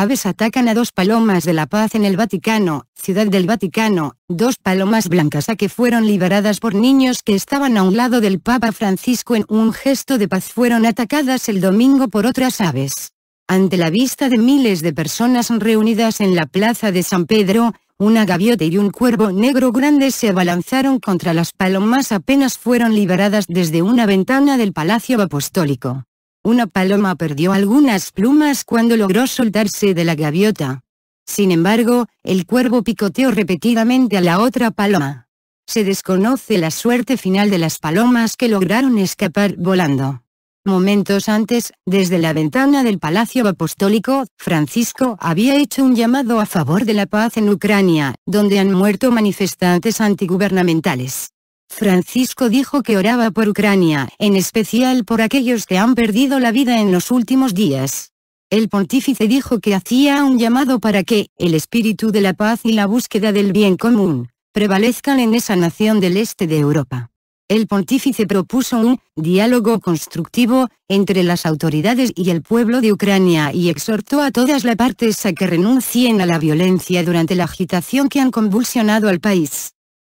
Aves atacan a dos palomas de la paz en el Vaticano, Ciudad del Vaticano, dos palomas blancas a que fueron liberadas por niños que estaban a un lado del Papa Francisco en un gesto de paz fueron atacadas el domingo por otras aves. Ante la vista de miles de personas reunidas en la plaza de San Pedro, una gaviota y un cuervo negro grande se abalanzaron contra las palomas apenas fueron liberadas desde una ventana del Palacio Apostólico una paloma perdió algunas plumas cuando logró soltarse de la gaviota. Sin embargo, el cuervo picoteó repetidamente a la otra paloma. Se desconoce la suerte final de las palomas que lograron escapar volando. Momentos antes, desde la ventana del Palacio Apostólico, Francisco había hecho un llamado a favor de la paz en Ucrania, donde han muerto manifestantes antigubernamentales. Francisco dijo que oraba por Ucrania, en especial por aquellos que han perdido la vida en los últimos días. El pontífice dijo que hacía un llamado para que, el espíritu de la paz y la búsqueda del bien común, prevalezcan en esa nación del este de Europa. El pontífice propuso un diálogo constructivo entre las autoridades y el pueblo de Ucrania y exhortó a todas las partes a que renuncien a la violencia durante la agitación que han convulsionado al país.